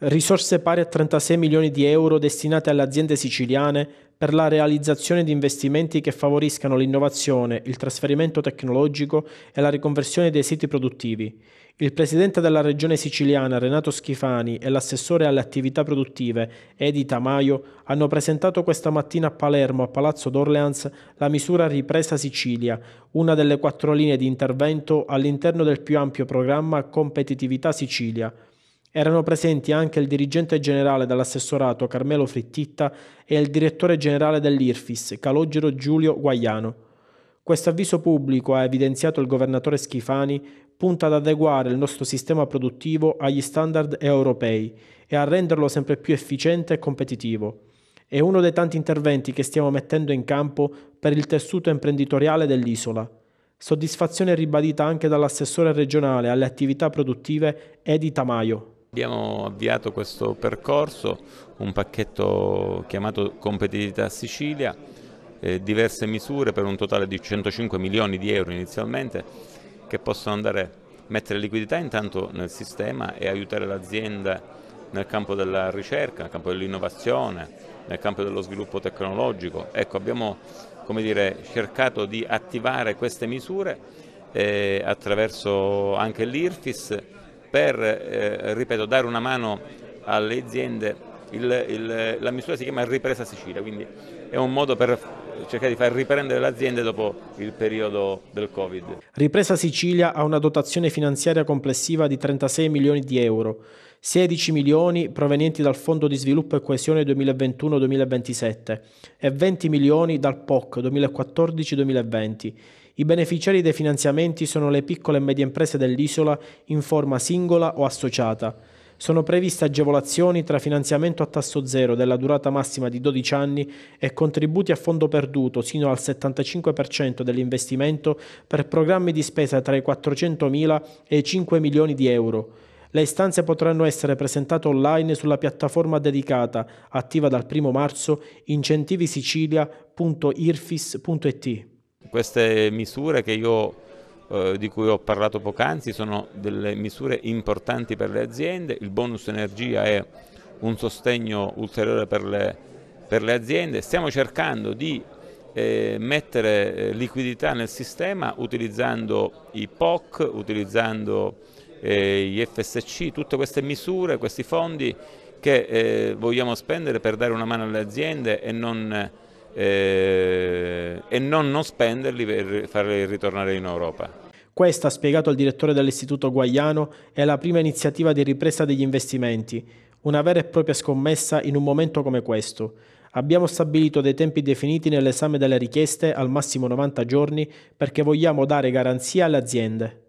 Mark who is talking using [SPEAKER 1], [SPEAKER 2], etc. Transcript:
[SPEAKER 1] risorse pari a 36 milioni di euro destinate alle aziende siciliane per la realizzazione di investimenti che favoriscano l'innovazione, il trasferimento tecnologico e la riconversione dei siti produttivi. Il presidente della regione siciliana Renato Schifani e l'assessore alle attività produttive Edita Maio hanno presentato questa mattina a Palermo, a Palazzo d'Orleans, la misura Ripresa Sicilia, una delle quattro linee di intervento all'interno del più ampio programma Competitività Sicilia. Erano presenti anche il dirigente generale dell'assessorato Carmelo Frittitta e il direttore generale dell'IRFIS Calogero Giulio Guaiano. Questo avviso pubblico, ha evidenziato il governatore Schifani, punta ad adeguare il nostro sistema produttivo agli standard europei e a renderlo sempre più efficiente e competitivo. È uno dei tanti interventi che stiamo mettendo in campo per il tessuto imprenditoriale dell'isola. Soddisfazione ribadita anche dall'assessore regionale alle attività produttive Edi Tamayo.
[SPEAKER 2] Abbiamo avviato questo percorso, un pacchetto chiamato Competitività Sicilia, eh, diverse misure per un totale di 105 milioni di euro inizialmente che possono andare a mettere liquidità intanto nel sistema e aiutare l'azienda nel campo della ricerca, nel campo dell'innovazione, nel campo dello sviluppo tecnologico. Ecco, abbiamo dire, cercato di attivare queste misure eh, attraverso anche l'IRFIS per eh, ripeto, dare una mano alle aziende. Il, il, la misura si chiama ripresa Sicilia, quindi è un modo per cercare di far riprendere le aziende dopo il periodo del Covid.
[SPEAKER 1] Ripresa Sicilia ha una dotazione finanziaria complessiva di 36 milioni di euro 16 milioni provenienti dal Fondo di sviluppo e coesione 2021-2027 e 20 milioni dal POC 2014-2020. I beneficiari dei finanziamenti sono le piccole e medie imprese dell'isola in forma singola o associata. Sono previste agevolazioni tra finanziamento a tasso zero della durata massima di 12 anni e contributi a fondo perduto sino al 75% dell'investimento per programmi di spesa tra i 400.000 e i 5 milioni di euro. Le istanze potranno essere presentate online sulla piattaforma dedicata, attiva dal 1 marzo, incentivisicilia.irfis.it.
[SPEAKER 2] Queste misure che io eh, di cui ho parlato poc'anzi sono delle misure importanti per le aziende, il bonus energia è un sostegno ulteriore per le, per le aziende, stiamo cercando di eh, mettere eh, liquidità nel sistema utilizzando i POC, utilizzando eh, gli FSC, tutte queste misure, questi fondi che eh, vogliamo spendere per dare una mano alle aziende e non, eh, e non, non spenderli per farli ritornare in Europa.
[SPEAKER 1] Questa, ha spiegato il direttore dell'Istituto Guaiano, è la prima iniziativa di ripresa degli investimenti, una vera e propria scommessa in un momento come questo. Abbiamo stabilito dei tempi definiti nell'esame delle richieste, al massimo 90 giorni, perché vogliamo dare garanzia alle aziende.